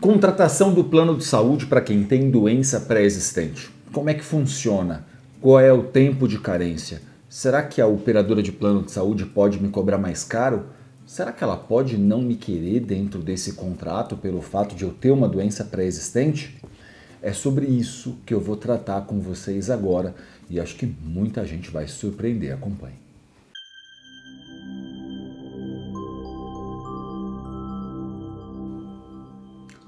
Contratação do plano de saúde para quem tem doença pré-existente. Como é que funciona? Qual é o tempo de carência? Será que a operadora de plano de saúde pode me cobrar mais caro? Será que ela pode não me querer dentro desse contrato pelo fato de eu ter uma doença pré-existente? É sobre isso que eu vou tratar com vocês agora e acho que muita gente vai se surpreender. Acompanhe.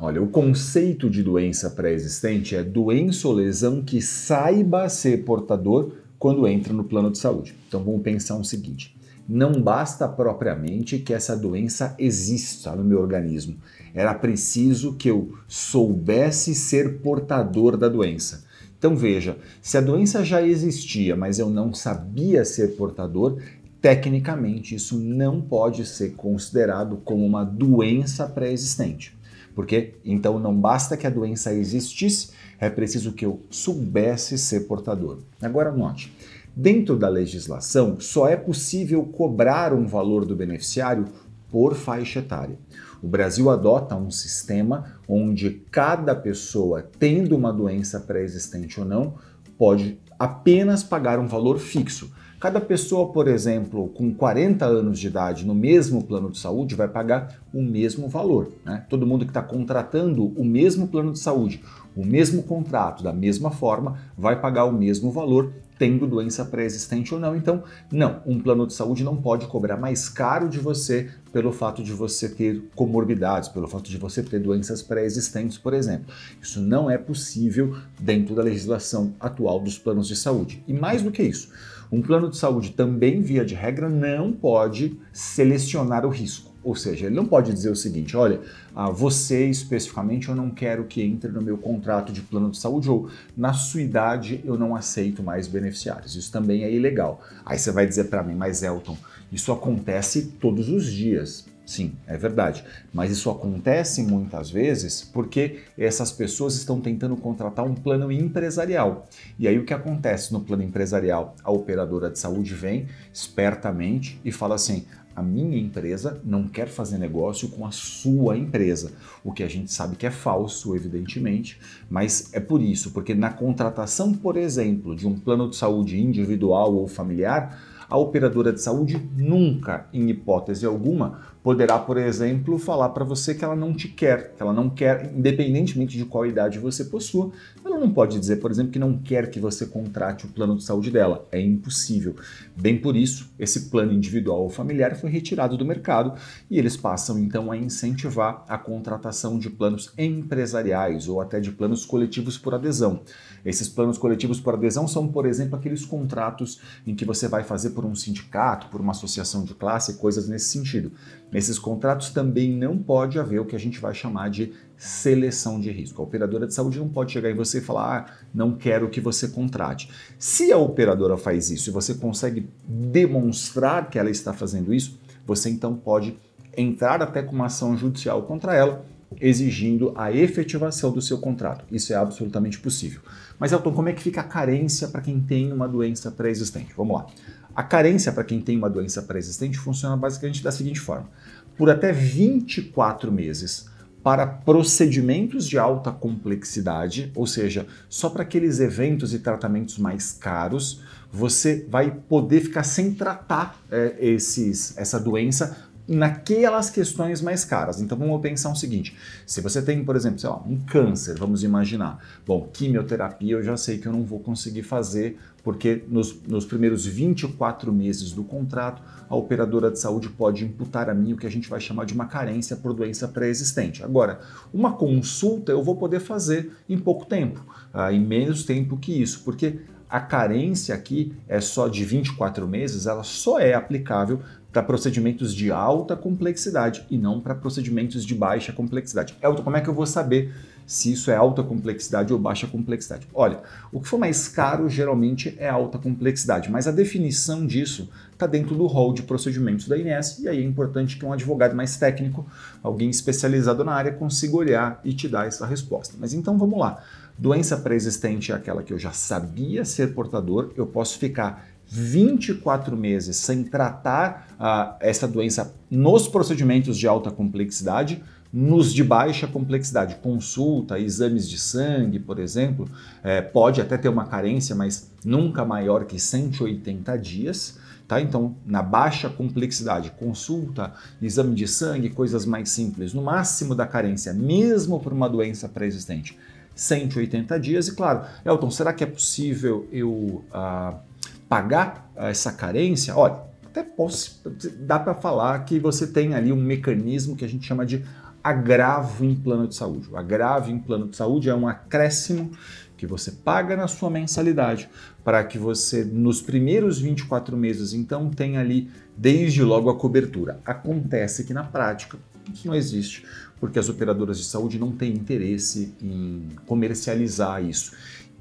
Olha, o conceito de doença pré-existente é doença ou lesão que saiba ser portador quando entra no plano de saúde. Então vamos pensar o um seguinte: não basta propriamente que essa doença exista no meu organismo. Era preciso que eu soubesse ser portador da doença. Então veja, se a doença já existia, mas eu não sabia ser portador, tecnicamente isso não pode ser considerado como uma doença pré-existente. Porque então não basta que a doença existisse, é preciso que eu soubesse ser portador. Agora note, dentro da legislação só é possível cobrar um valor do beneficiário por faixa etária. O Brasil adota um sistema onde cada pessoa, tendo uma doença pré-existente ou não, pode apenas pagar um valor fixo, Cada pessoa, por exemplo, com 40 anos de idade no mesmo plano de saúde vai pagar o mesmo valor. Né? Todo mundo que está contratando o mesmo plano de saúde, o mesmo contrato, da mesma forma, vai pagar o mesmo valor tendo doença pré-existente ou não. Então, não, um plano de saúde não pode cobrar mais caro de você pelo fato de você ter comorbidades, pelo fato de você ter doenças pré-existentes, por exemplo. Isso não é possível dentro da legislação atual dos planos de saúde. E mais do que isso, um plano de saúde também, via de regra, não pode selecionar o risco. Ou seja, ele não pode dizer o seguinte: olha, ah, você especificamente eu não quero que entre no meu contrato de plano de saúde, ou na sua idade eu não aceito mais beneficiários. Isso também é ilegal. Aí você vai dizer para mim, mas Elton, isso acontece todos os dias. Sim, é verdade. Mas isso acontece muitas vezes porque essas pessoas estão tentando contratar um plano empresarial. E aí o que acontece no plano empresarial? A operadora de saúde vem espertamente e fala assim: a minha empresa não quer fazer negócio com a sua empresa. O que a gente sabe que é falso, evidentemente, mas é por isso, porque na contratação, por exemplo, de um plano de saúde individual ou familiar, a operadora de saúde nunca, em hipótese alguma, poderá, por exemplo, falar para você que ela não te quer, que ela não quer, independentemente de qual idade você possua, ela não pode dizer, por exemplo, que não quer que você contrate o plano de saúde dela. É impossível. Bem por isso, esse plano individual ou familiar foi retirado do mercado e eles passam então a incentivar a contratação de planos empresariais ou até de planos coletivos por adesão. Esses planos coletivos por adesão são, por exemplo, aqueles contratos em que você vai fazer por por um sindicato, por uma associação de classe, coisas nesse sentido. Nesses contratos também não pode haver o que a gente vai chamar de seleção de risco. A operadora de saúde não pode chegar em você e falar, ah, não quero que você contrate. Se a operadora faz isso e você consegue demonstrar que ela está fazendo isso, você então pode entrar até com uma ação judicial contra ela exigindo a efetivação do seu contrato. Isso é absolutamente possível. Mas, Elton, como é que fica a carência para quem tem uma doença pré-existente? Vamos lá. A carência para quem tem uma doença pré-existente funciona basicamente da seguinte forma: por até 24 meses, para procedimentos de alta complexidade, ou seja, só para aqueles eventos e tratamentos mais caros, você vai poder ficar sem tratar é, esses, essa doença naquelas questões mais caras. Então vamos pensar o seguinte: se você tem, por exemplo, sei lá, um câncer, vamos imaginar, bom, quimioterapia eu já sei que eu não vou conseguir fazer, porque nos, nos primeiros 24 meses do contrato, a operadora de saúde pode imputar a mim o que a gente vai chamar de uma carência por doença pré-existente. Agora, uma consulta eu vou poder fazer em pouco tempo, ah, em menos tempo que isso, porque a carência aqui é só de 24 meses, ela só é aplicável para procedimentos de alta complexidade e não para procedimentos de baixa complexidade. Elton, como é que eu vou saber se isso é alta complexidade ou baixa complexidade? Olha, o que for mais caro geralmente é alta complexidade, mas a definição disso está dentro do rol de procedimentos da INES e aí é importante que um advogado mais técnico, alguém especializado na área, consiga olhar e te dar essa resposta. Mas então vamos lá. Doença pré-existente é aquela que eu já sabia ser portador, eu posso ficar 24 meses sem tratar uh, essa doença nos procedimentos de alta complexidade, nos de baixa complexidade, consulta, exames de sangue, por exemplo, é, pode até ter uma carência, mas nunca maior que 180 dias. Tá? Então, na baixa complexidade, consulta, exame de sangue, coisas mais simples, no máximo da carência, mesmo por uma doença pré-existente, 180 dias. E claro, Elton, será que é possível eu. Uh, pagar essa carência, olha, até posso, dá para falar que você tem ali um mecanismo que a gente chama de agravo em plano de saúde. O agravo em plano de saúde é um acréscimo que você paga na sua mensalidade para que você, nos primeiros 24 meses, então, tenha ali desde logo a cobertura. Acontece que na prática isso não existe, porque as operadoras de saúde não têm interesse em comercializar isso.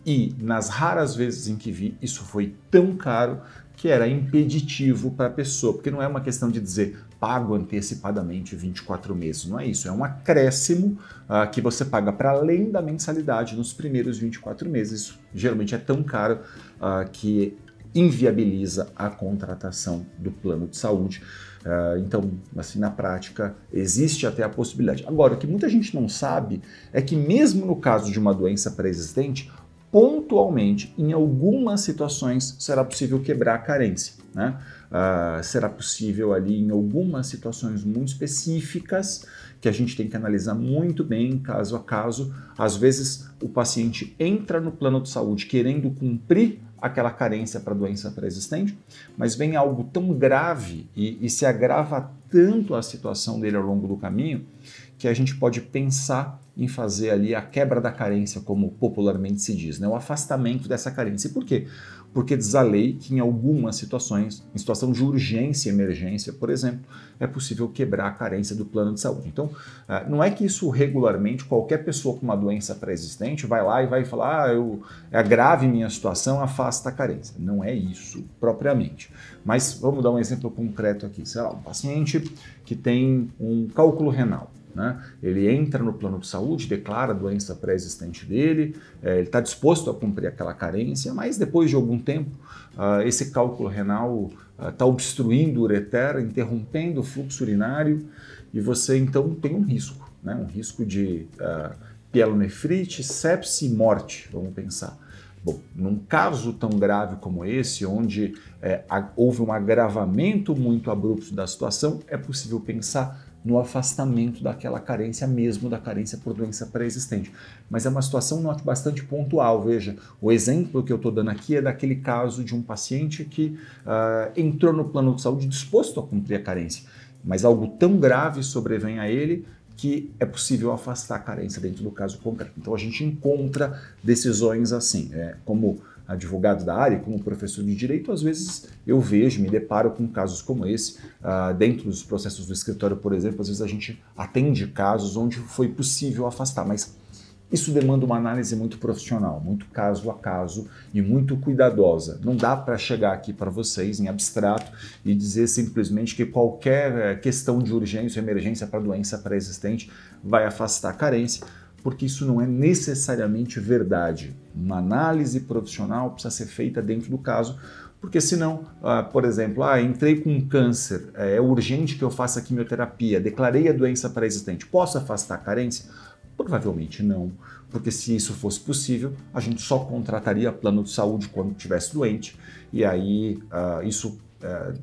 E nas raras vezes em que vi, isso foi tão caro que era impeditivo para a pessoa, porque não é uma questão de dizer pago antecipadamente 24 meses, não é isso, é um acréscimo uh, que você paga para além da mensalidade nos primeiros 24 meses. Isso geralmente é tão caro uh, que inviabiliza a contratação do plano de saúde. Uh, então, assim, na prática, existe até a possibilidade. Agora, o que muita gente não sabe é que, mesmo no caso de uma doença pré-existente, pontualmente, em algumas situações, será possível quebrar a carência. Né? Uh, será possível ali em algumas situações muito específicas que a gente tem que analisar muito bem, caso a caso. Às vezes o paciente entra no plano de saúde querendo cumprir aquela carência para doença pré-existente, mas vem algo tão grave e, e se agrava tanto a situação dele ao longo do caminho que a gente pode pensar em fazer ali a quebra da carência, como popularmente se diz, né? o afastamento dessa carência. E por quê? Porque diz a lei que em algumas situações, em situação de urgência e emergência, por exemplo, é possível quebrar a carência do plano de saúde. Então, ah, não é que isso regularmente, qualquer pessoa com uma doença pré-existente vai lá e vai falar, ah, eu, é grave minha situação, afasta a carência. Não é isso propriamente. Mas vamos dar um exemplo concreto aqui. Sei lá, um paciente que tem um cálculo renal né? Ele entra no plano de saúde, declara a doença pré-existente dele, é, ele está disposto a cumprir aquela carência, mas depois de algum tempo, uh, esse cálculo renal está ah, uh, obstruindo o ureter, interrompendo o fluxo urinário, e você então tem um risco, né? um risco de uh, pielonefrite, sepse e morte, vamos pensar. Bom, num caso tão grave como esse, onde é, houve um agravamento muito abrupto da situação, é possível pensar no afastamento daquela carência, mesmo da carência por doença pré-existente. Mas é uma situação note bastante pontual. Veja, o exemplo que eu estou dando aqui é daquele caso de um paciente que uh, entrou no plano de saúde disposto a cumprir a carência, mas algo tão grave sobrevém a ele que é possível afastar a carência dentro do caso concreto. Então a gente encontra decisões assim, é, como advogado da área, como professor de direito, às vezes eu vejo, me deparo com casos como esse. Uh, dentro dos processos do escritório, por exemplo, às vezes a gente atende casos onde foi possível afastar, mas isso demanda uma análise muito profissional, muito caso a caso e muito cuidadosa. Não dá para chegar aqui para vocês em abstrato e dizer simplesmente que qualquer eh, questão de urgência ou emergência para doença pré-existente vai afastar a carência porque isso não é necessariamente verdade. Uma análise profissional precisa ser feita dentro do caso, porque senão, ah, por exemplo, ah, entrei com um câncer, é, é urgente que eu faça quimioterapia, declarei a doença pré-existente, posso afastar a carência? Provavelmente não, porque se isso fosse possível, a gente só contrataria plano de saúde quando estivesse doente, e aí ah, isso ah,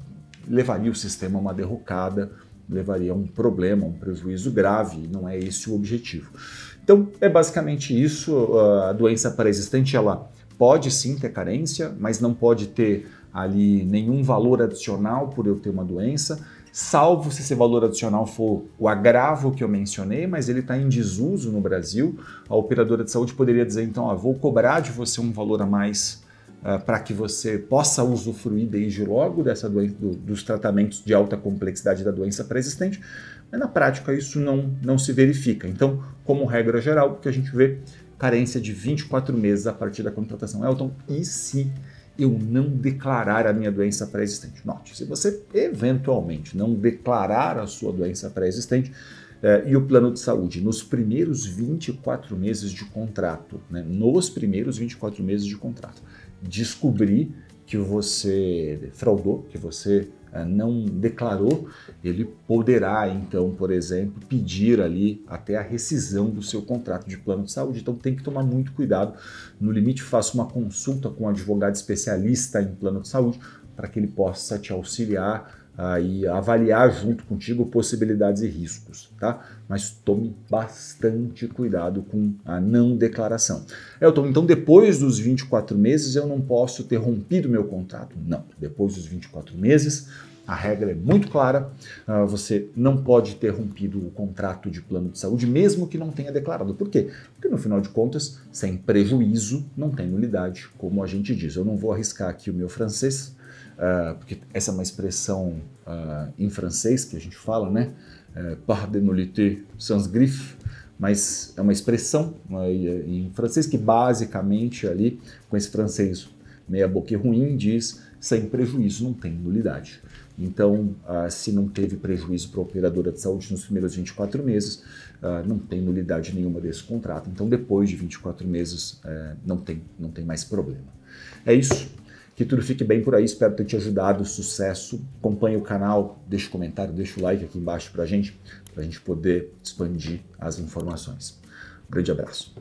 levaria o sistema a uma derrocada, levaria a um problema, um prejuízo grave, não é esse o objetivo. Então, é basicamente isso. A doença pré-existente ela pode sim ter carência, mas não pode ter ali nenhum valor adicional por eu ter uma doença, salvo se esse valor adicional for o agravo que eu mencionei, mas ele está em desuso no Brasil. A operadora de saúde poderia dizer, então, ah, vou cobrar de você um valor a mais eh, para que você possa usufruir desde logo dessa doença, do, dos tratamentos de alta complexidade da doença pré-existente, mas na prática isso não, não se verifica. Então, como regra geral, o que a gente vê carência de 24 meses a partir da contratação. Elton, e se eu não declarar a minha doença pré-existente? Note, se você eventualmente não declarar a sua doença pré-existente, eh, e o plano de saúde nos primeiros 24 meses de contrato, né, nos primeiros 24 meses de contrato, descobrir que você fraudou, que você eh, não declarou, ele poderá então, por exemplo, pedir ali até a rescisão do seu contrato de plano de saúde. Então tem que tomar muito cuidado. No limite, faça uma consulta com um advogado especialista em plano de saúde para que ele possa te auxiliar Aí e avaliar junto contigo possibilidades e riscos, tá? Mas tome bastante cuidado com a não declaração. Elton, então depois dos 24 meses eu não posso ter rompido meu contrato? Não, depois dos 24 meses a regra é muito clara, ah, você não pode ter rompido o contrato de plano de saúde, mesmo que não tenha declarado. Por quê? Porque no final de contas, sem prejuízo, não tem nulidade, como a gente diz. Eu não vou arriscar aqui o meu francês, ah, porque essa é uma expressão uh, em francês que a gente fala, né? par de nullité sans griffe, mas é uma expressão eh, em francês que basicamente ali, com esse francês meia boca ruim, diz sem prejuízo, não tem nulidade. Então, ah, se não teve prejuízo para a operadora de saúde nos primeiros 24 meses, não tem nulidade nenhuma desse contrato. Então, depois de 24 meses, eh, não, tem, não tem mais problema. É isso. Que tudo fique bem por aí, espero ter te ajudado, sucesso. Acompanhe o canal, deixa o comentário, deixa o like aqui embaixo para a gente, para a gente poder expandir as informações. Um grande abraço.